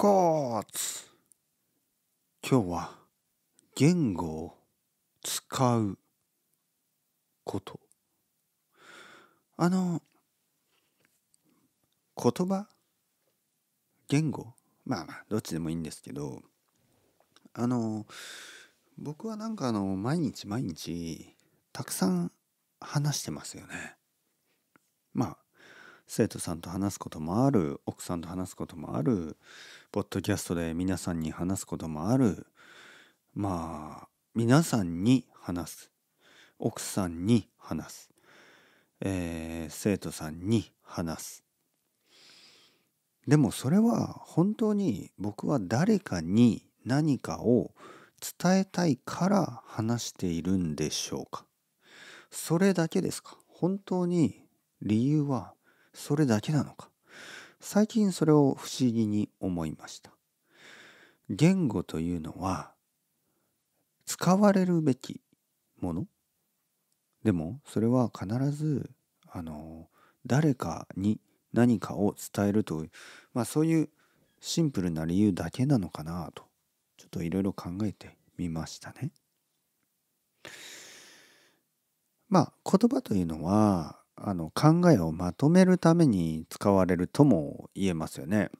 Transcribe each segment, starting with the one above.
今日は言語を使うことあの言葉言語まあまあどっちでもいいんですけどあの僕はなんかあの毎日毎日たくさん話してますよねまあ生徒さんと話すこともある奥さんと話すこともあるポッドキャストで皆さんに話すこともあるまあ皆さんに話す奥さんに話す、えー、生徒さんに話すでもそれは本当に僕は誰かに何かを伝えたいから話しているんでしょうかそれだけですか本当に理由はそれだけなのか最近それを不思議に思いました言語というのは使われるべきものでもそれは必ずあの誰かに何かを伝えるという、まあ、そういうシンプルな理由だけなのかなとちょっといろいろ考えてみましたね。まあ言葉というのはあの考えをまとめるために使われるとも言えますよね。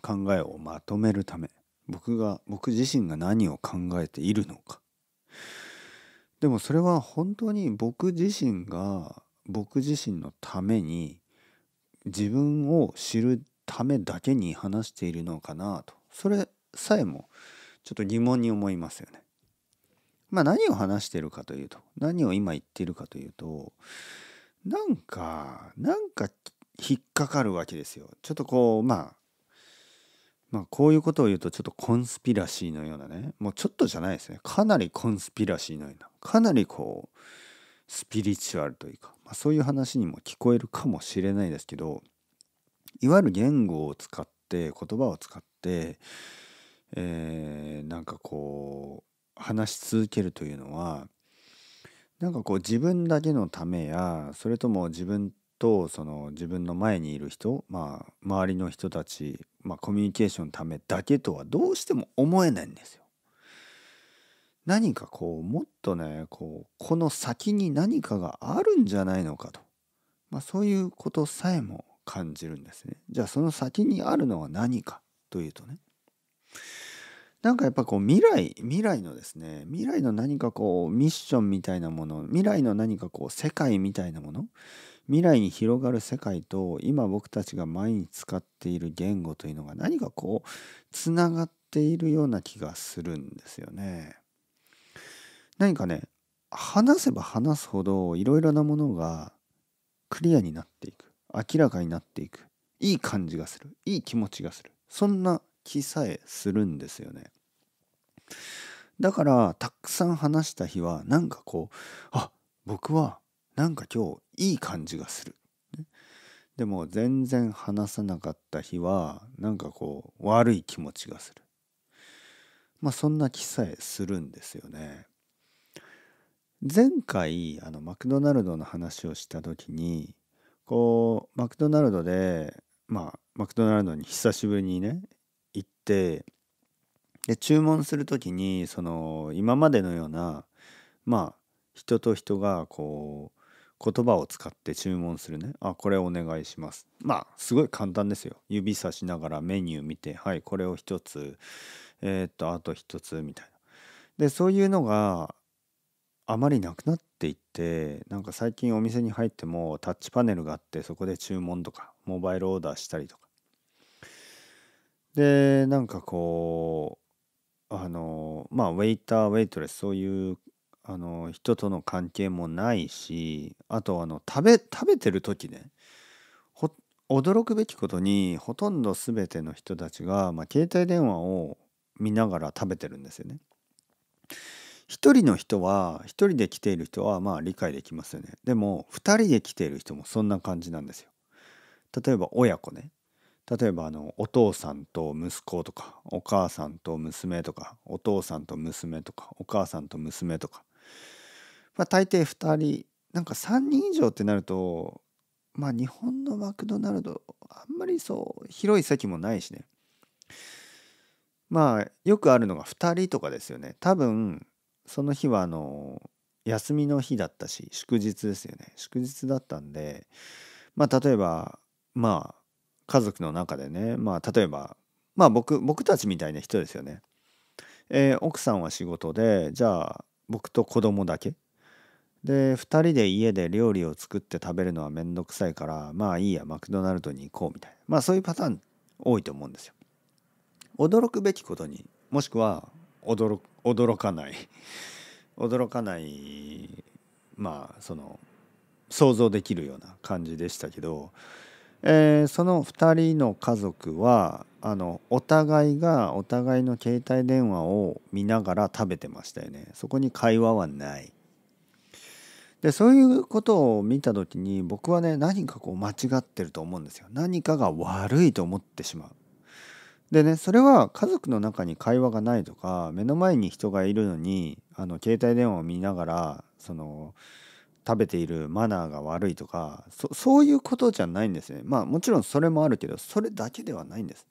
考えをまとめるため僕が僕自身が何を考えているのかでもそれは本当に僕自身が僕自身のために自分を知るためだけに話しているのかなとそれさえもちょっと疑問に思いますよね。まあ何を話しているかというと何を今言っているかというとなんかなんか引っかかるわけですよちょっとこうまあまあこういうことを言うとちょっとコンスピラシーのようなねもうちょっとじゃないですねかなりコンスピラシーのようなかなりこうスピリチュアルというか、まあ、そういう話にも聞こえるかもしれないですけどいわゆる言語を使って言葉を使って、えー、なんかこう話し続けるというのはなんかこう自分だけのためやそれとも自分とその自分の前にいる人、まあ、周りの人たち、まあ、コミュニケーションのためだけとはどうしても思えないんですよ。何かこうもっとねこうこの先に何かがあるんじゃないのかと、まあ、そういうことさえも感じるんですね。じゃあその先にあるのは何かというとねなんかやっぱこう未来未来のですね未来の何かこうミッションみたいなもの未来の何かこう世界みたいなもの未来に広がる世界と今僕たちが毎日使っている言語というのが何かこうつながっているような気がするんですよね。何かね話せば話すほどいろいろなものがクリアになっていく明らかになっていくいい感じがするいい気持ちがするそんな気さえするんですよね。だからたくさん話した日はなんかこうあ僕はなんか今日いい感じがする。でも全然話さなかった日はなんかこう悪い気持ちがする。まあそんな気さえするんですよね。前回あのマクドナルドの話をした時にこうマクドナルドでまあマクドナルドに久しぶりにねってで注文する時にその今までのようなまあ人と人がこう言葉を使って注文するねあこれお願いしますまあすごい簡単ですよ指さしながらメニュー見てはいこれを一つえー、っとあと一つみたいなでそういうのがあまりなくなっていってなんか最近お店に入ってもタッチパネルがあってそこで注文とかモバイルオーダーしたりとかでなんかこうあのまあウェイターウェイトレスそういうあの人との関係もないしあとあの食べ食べてる時ね驚くべきことにほとんど全ての人たちが、まあ、携帯電話を見ながら食べてるんですよね。一人の人は一人で来ている人はまあ理解できますよね。でも二人で来ている人もそんな感じなんですよ。例えば親子ね。例えばあのお父さんと息子とかお母さんと娘とかお父さんと娘とかお母さんと娘とか、まあ、大抵2人なんか3人以上ってなるとまあ日本のマクドナルドあんまりそう広い席もないしねまあよくあるのが2人とかですよね多分その日はあの休みの日だったし祝日ですよね祝日だったんでまあ例えばまあ家族の中でね、まあ、例えば、まあ僕、僕たちみたいな人ですよね。えー、奥さんは仕事で、じゃあ僕と子供だけ。で、2人で家で料理を作って食べるのはめんどくさいから、まあいいや、マクドナルドに行こうみたいな。まあそういうパターン多いと思うんですよ。驚くべきことに、もしくは驚驚かない驚かない、まあその、想像できるような感じでしたけど、えー、その2人の家族はあのお互いがお互いの携帯電話を見ながら食べてましたよねそこに会話はないでそういうことを見た時に僕はね何かこう間違ってると思うんですよ何かが悪いと思ってしまうでねそれは家族の中に会話がないとか目の前に人がいるのにあの携帯電話を見ながらその食べているマナーが悪いとかそういうことじゃないんですねまあもちろんそれもあるけどそれだけではないんです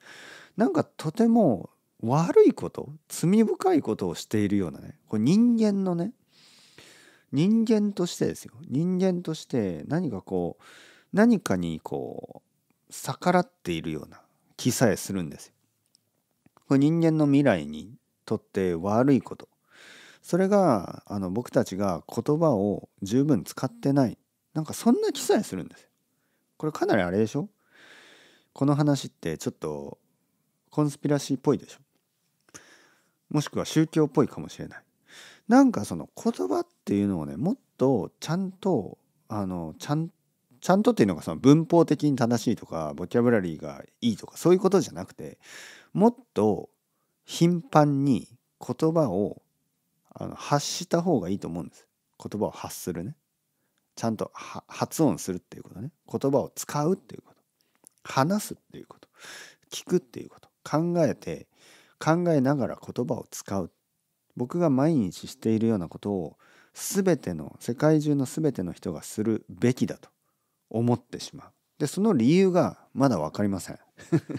なんかとても悪いこと罪深いことをしているようなねこれ人間のね人間としてですよ人間として何かこう何かにこう逆らっているような気さえするんですよ。これ人間の未来にとって悪いことそれがあの僕たちが言葉を十分使ってないなんかそんな気さえするんですよ。これかなりあれでしょこの話ってちょっとコンスピラシーっぽいでしょもしくは宗教っぽいかもしれない。なんかその言葉っていうのをねもっとちゃんとあのちゃんちゃんとっていうのがその文法的に正しいとかボキャブラリーがいいとかそういうことじゃなくてもっと頻繁に言葉をあの発した方がいいと思うんです言葉を発するねちゃんと発音するっていうことね言葉を使うっていうこと話すっていうこと聞くっていうこと考えて考えながら言葉を使う僕が毎日しているようなことを全ての世界中の全ての人がするべきだと思ってしまうでその理由がまだ分かりません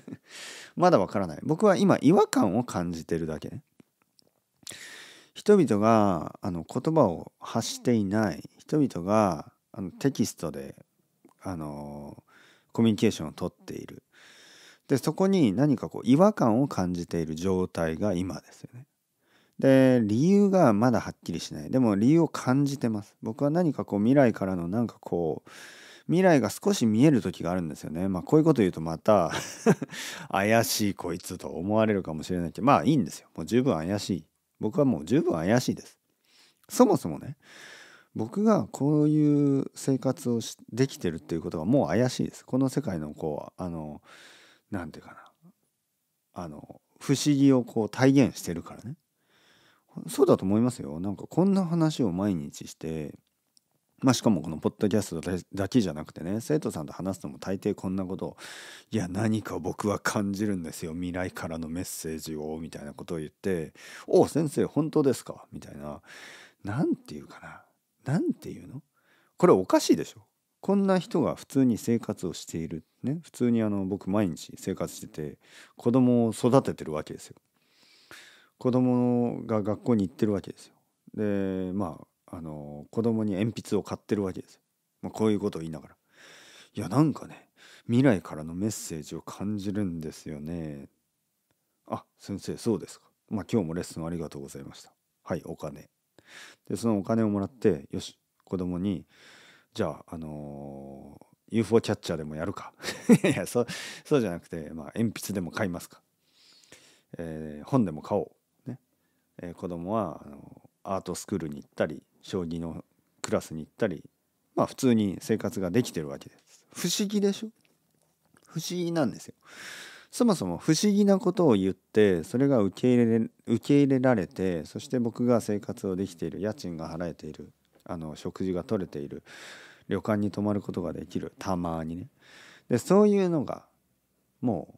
まだ分からない僕は今違和感を感じてるだけね人々があの言葉を発していない人々があのテキストであのコミュニケーションをとっているでそこに何かこう違和感を感じている状態が今ですよね。で理由がまだはっきりしないでも理由を感じてます僕は何かこう未来からのなんかこう未来が少し見える時があるんですよね。まあこういうこと言うとまた 怪しいこいつと思われるかもしれないけどまあいいんですよ。もう十分怪しい。僕はもう十分怪しいです。そもそもね僕がこういう生活をしできてるっていうことがもう怪しいです。この世界のこうあの何て言うかなあの不思議をこう体現してるからね。そうだと思いますよ。なんかこんな話を毎日してまあ、しかもこのポッドキャストだけじゃなくてね生徒さんと話すのも大抵こんなことを「いや何か僕は感じるんですよ未来からのメッセージを」みたいなことを言って「お先生本当ですか」みたいな何て言うかな何て言うのこれおかしいでしょこんな人が普通に生活をしている、ね、普通にあの僕毎日生活してて子供を育ててるわけですよ。子供が学校に行ってるわけですよ。でまああの子供に鉛筆を買ってるわけですまあ、こういうことを言いながらいやなんかね未来からのメッセージを感じるんですよねあ先生そうですかまあ今日もレッスンありがとうございましたはいお金でそのお金をもらってよし子供にじゃああのー、UFO キャッチャーでもやるか いやそそうじゃなくて、まあ、鉛筆でも買いますか、えー、本でも買おうね、えー、子供はあのー、アートスクールに行ったり将棋のクラスに行ったりまあ普通に生活ができてるわけです不思議でしょ不思議なんですよそもそも不思議なことを言ってそれが受け入れ受け入れられてそして僕が生活をできている家賃が払えているあの食事が取れている旅館に泊まることができるたまにねでそういうのがも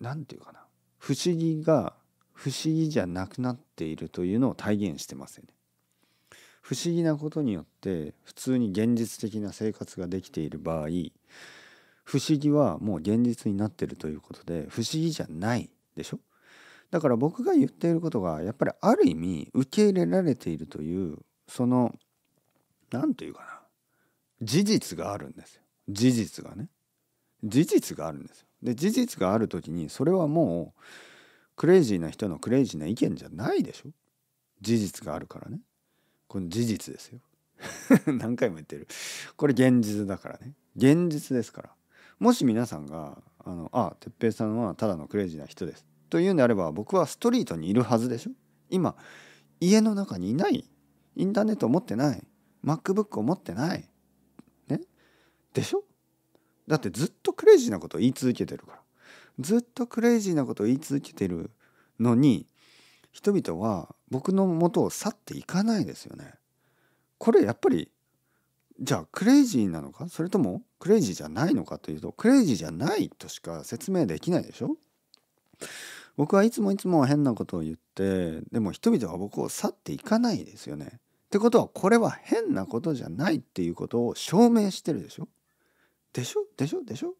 う何て言うかな不思議が不思議じゃなくなっているというのを体現してますよね。不思議なことによって普通に現実的な生活ができている場合不思議はもう現実になってるということで不思議じゃないでしょだから僕が言っていることがやっぱりある意味受け入れられているというその何て言うかな事実があるんですよ事実がね事実があるんですよで事実がある時にそれはもうクレイジーな人のクレイジーな意見じゃないでしょ事実があるからねこの事実ですよ 何回も言ってるこれ現実だからね現実ですからもし皆さんが「あのあ哲平さんはただのクレイジーな人です」というんであれば僕はストリートにいるはずでしょ今家の中にいないインターネットを持ってない MacBook を持ってないねでしょだってずっとクレイジーなことを言い続けてるからずっとクレイジーなことを言い続けてるのに人々は僕の元を去っていかないですよね。これやっぱりじゃあクレイジーなのかそれともクレイジーじゃないのかというとクレイジーじゃないとしか説明できないでしょ僕はいつもいつも変なことを言ってでも人々は僕を去っていかないですよね。ってことはこれは変なことじゃないっていうことを証明してるでしょでしょでしょでしょ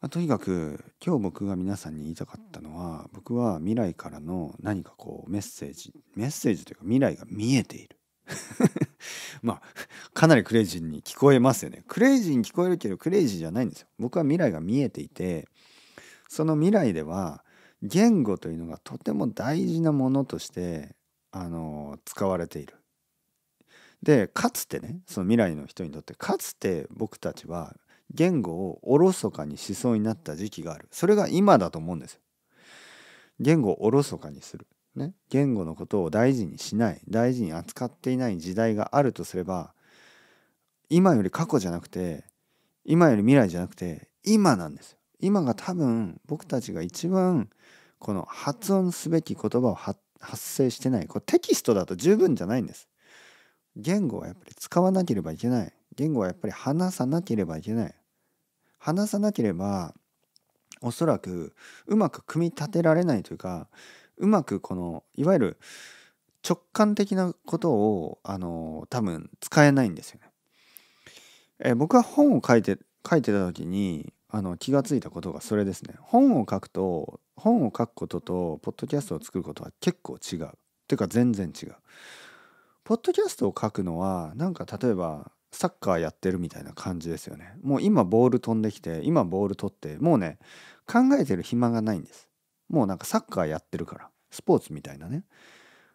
まあ、とにかく今日僕が皆さんに言いたかったのは僕は未来からの何かこうメッセージメッセージというか未来が見えている まあかなりクレイジーに聞こえますよねクレイジーに聞こえるけどクレイジーじゃないんですよ僕は未来が見えていてその未来では言語というのがとても大事なものとしてあの使われているでかつてねその未来の人にとってかつて僕たちは言語をおろそかにしそうになった時期があるそれが今だと思うんですよ言語をおろそかにする、ね、言語のことを大事にしない大事に扱っていない時代があるとすれば今より過去じゃなくて今より未来じゃなくて今なんですよ今が多分僕たちが一番この発音すべき言葉を発生してないこれテキストだと十分じゃないんです言語はやっぱり使わなければいけない言語はやっぱり話さなければいけない。話さなければおそらくうまく組み立てられないというかうまくこのいわゆる直感的なことをあの多分使えないんですよね。え僕は本を書いて書いてた時にあの気が付いたことがそれですね。本を書くと本を書くこととポッドキャストを作ることは結構違う。ていうか全然違う。ポッドキャストを書くのはなんか例えばサッカーやってるみたいな感じですよねもう今ボール飛んできて今ボール取ってもうね考えてる暇がないんですもうなんかサッカーやってるからスポーツみたいなね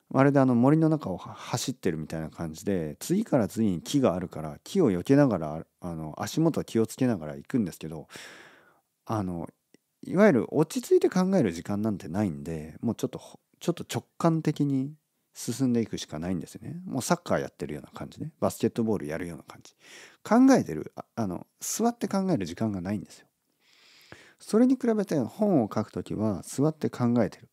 まるであの森の中を走ってるみたいな感じで次から次に木があるから木を避けながらあの足元気をつけながら行くんですけどあのいわゆる落ち着いて考える時間なんてないんでもうちょっとちょっと直感的に進んでいくしかないんですね。もうサッカーやってるような感じね。バスケットボールやるような感じ。考えてる、あの、座って考える時間がないんですよ。それに比べて本を書くときは座って考えてる。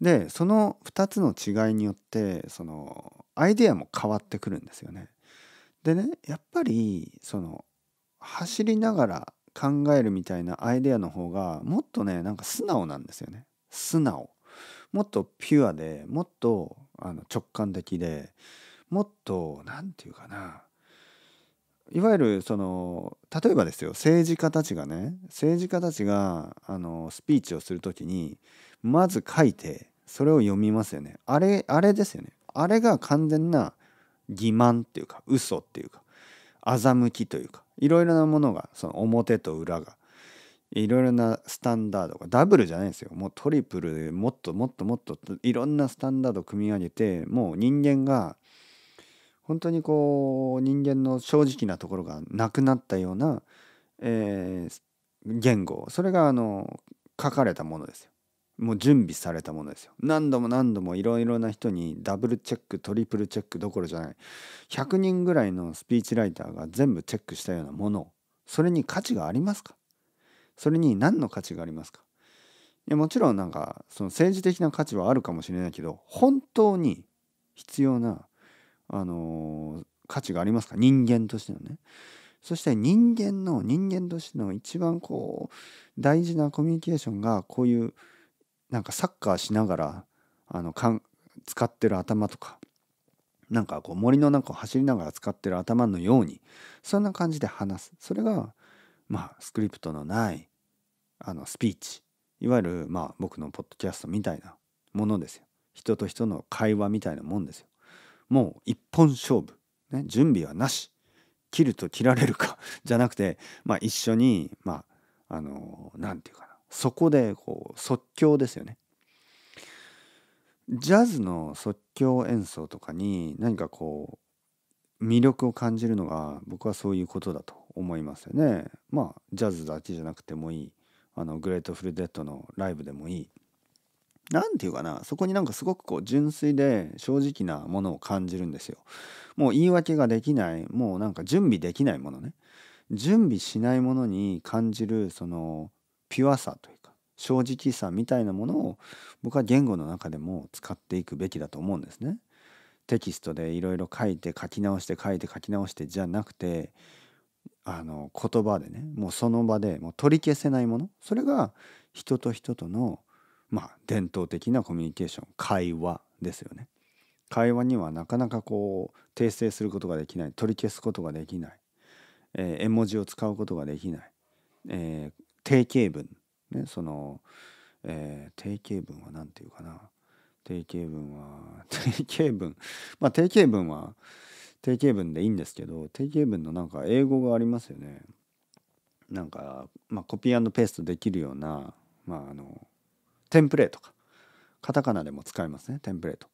で、その2つの違いによって、その、アイデアも変わってくるんですよね。でね、やっぱり、その、走りながら考えるみたいなアイデアの方が、もっとね、なんか素直なんですよね。素直。もっとピュアでもっとあの直感的でもっと何て言うかないわゆるその例えばですよ政治家たちがね政治家たちがあのスピーチをするときにまず書いてそれを読みますよねあれあれですよねあれが完全な欺瞞っていうか嘘っていうか欺きというかいろいろなものがその表と裏がいろいろなスタンダードがダブルじゃないんですよもうトリプルでもっともっともっといろんなスタンダードを組み上げてもう人間が本当にこう人間の正直なところがなくなったような、えー、言語それがあの書かれたものですよもう準備されたものですよ何度も何度もいろいろな人にダブルチェックトリプルチェックどころじゃない100人ぐらいのスピーチライターが全部チェックしたようなものそれに価値がありますかそれに何の価値がありますかいやもちろんなんかその政治的な価値はあるかもしれないけど本当に必要な、あのー、価値がありますか人間としてのね。そして人間の人間としての一番こう大事なコミュニケーションがこういうなんかサッカーしながらあのかん使ってる頭とかなんかこう森の中を走りながら使ってる頭のようにそんな感じで話すそれがまあ、スクリプトのないあのスピーチいわゆるまあ僕のポッドキャストみたいなものですよ人と人の会話みたいなもんですよもう一本勝負、ね、準備はなし切ると切られるか じゃなくて、まあ、一緒にまああの何て言うかなそこでこう即興ですよねジャズの即興演奏とかに何かこう魅力を感じるのが僕はそういうことだと思いますよね。まあジャズだけじゃなくてもいいあのグレートフル・デッドのライブでもいい。何て言うかなそこになんかすごくこう純粋で正直なものを感じるんですよ。もう言い訳ができないもうなんか準備できないものね。準備しないものに感じるそのピュアさというか正直さみたいなものを僕は言語の中でも使っていくべきだと思うんですね。テキストでいろいろ書いて書き直して書いて書き直してじゃなくてあの言葉でねもうその場でもう取り消せないものそれが人と人とのまあ伝統的なコミュニケーション会話ですよね。会話にはなかなかこう訂正することができない取り消すことができない、えー、絵文字を使うことができない、えー、定型文、ね、その、えー、定型文は何て言うかな定型文は 定型文まあ定型文は定型文でいいんですけど定型文のなんか英語がありますよねなんか、まあ、コピーペーストできるような、まあ、あのテンプレートかカタカナでも使えますねテンプレート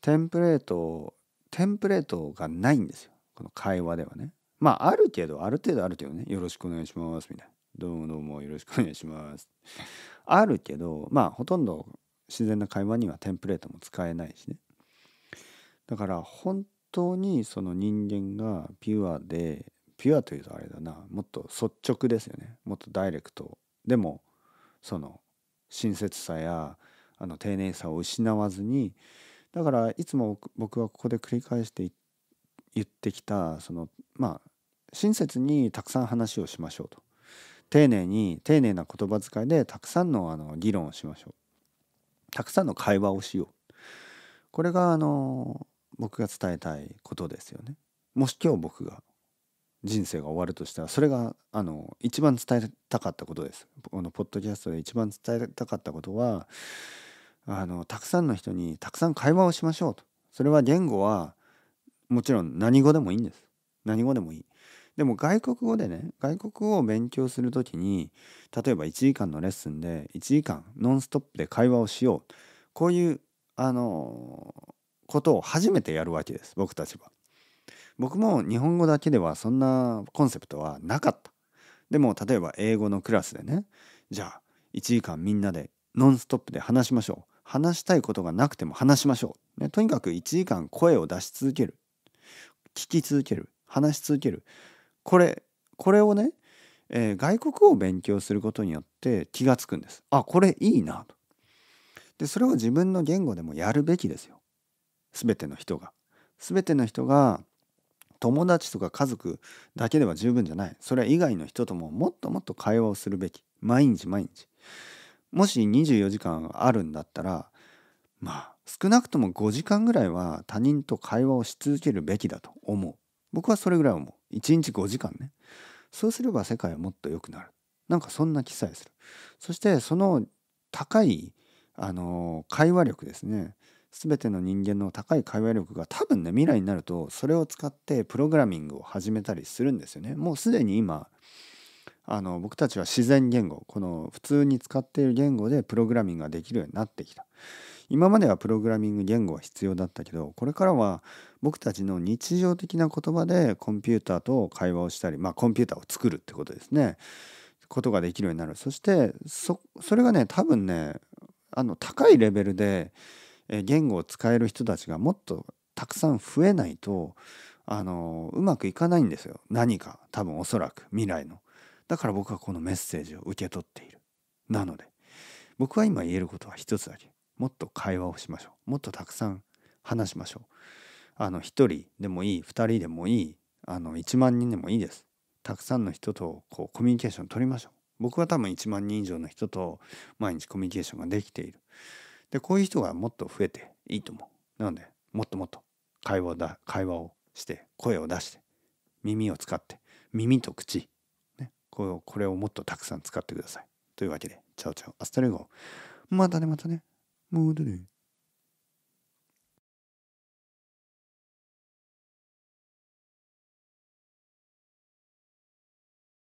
テンプレートテンプレートがないんですよこの会話ではねまああるけどある程度あるけどねよろしくお願いしますみたいなどうもどうもよろしくお願いしますあるけどまあほとんど自然な会話にはテンプレートも使えないしねだから本当にその人間がピュアでピュアというとあれだなもっと率直ですよねもっとダイレクトでもその親切さやあの丁寧さを失わずにだからいつも僕はここで繰り返して言ってきたそのまあ親切にたくさん話をしましょうと丁寧に丁寧な言葉遣いでたくさんのあの議論をしましょうたくさんの会話をしようこれがあの僕が伝えたいことですよね。もし今日僕が人生が終わるとしたらそれがあの一番伝えたかったことです。このポッドキャストで一番伝えたかったことはあのたくさんの人にたくさん会話をしましょうと。それは言語はもちろん何語でもいいんです。何語でもいい。でも外国語でね外国語を勉強する時に例えば1時間のレッスンで1時間ノンストップで会話をしようこういうあのことを初めてやるわけです僕たちは。僕も日本語だけではそんなコンセプトはなかった。でも例えば英語のクラスでねじゃあ1時間みんなでノンストップで話しましょう話したいことがなくても話しましょう、ね、とにかく1時間声を出し続ける聞き続ける話し続けるこれこれをね、えー、外国を勉強することによって気が付くんですあこれいいなとでそれを自分の言語でもやるべきですよ全ての人が全ての人が友達とか家族だけでは十分じゃないそれ以外の人とももっともっと会話をするべき毎日毎日もし24時間あるんだったらまあ少なくとも5時間ぐらいは他人と会話をし続けるべきだと思う僕はそれぐらい思う1日5時間ねそうすれば世界はもっと良くなるなんかそんな気さえするそしてその高いあの会話力ですね全ての人間の高い会話力が多分ね未来になるとそれを使ってプログラミングを始めたりするんですよね。もうすでに今あの僕たちは自然言語この普通に使っている言語でプログラミングができるようになってきた。今まではプログラミング言語は必要だったけどこれからは僕たちの日常的な言葉でコンピューターと会話をしたりまあコンピューターを作るってことですねことができるようになるそしてそれがね多分ねあの高いレベルで言語を使える人たちがもっとたくさん増えないとあのうまくいかないんですよ何か多分おそらく未来のだから僕はこのメッセージを受け取っているなので僕は今言えることは一つだけもっと会話をしましょうもっとたくさん話しましょうあの1人でもいい2人でもいいあの1万人でもいいですたくさんの人とこうコミュニケーション取りましょう僕は多分1万人以上の人と毎日コミュニケーションができているでこういう人がもっと増えていいと思うなのでもっともっと会話だ会話をして声を出して耳を使って耳と口、ね、これをこれをもっとたくさん使ってくださいというわけでチャオチャオアスタレゴまたねまたねもうね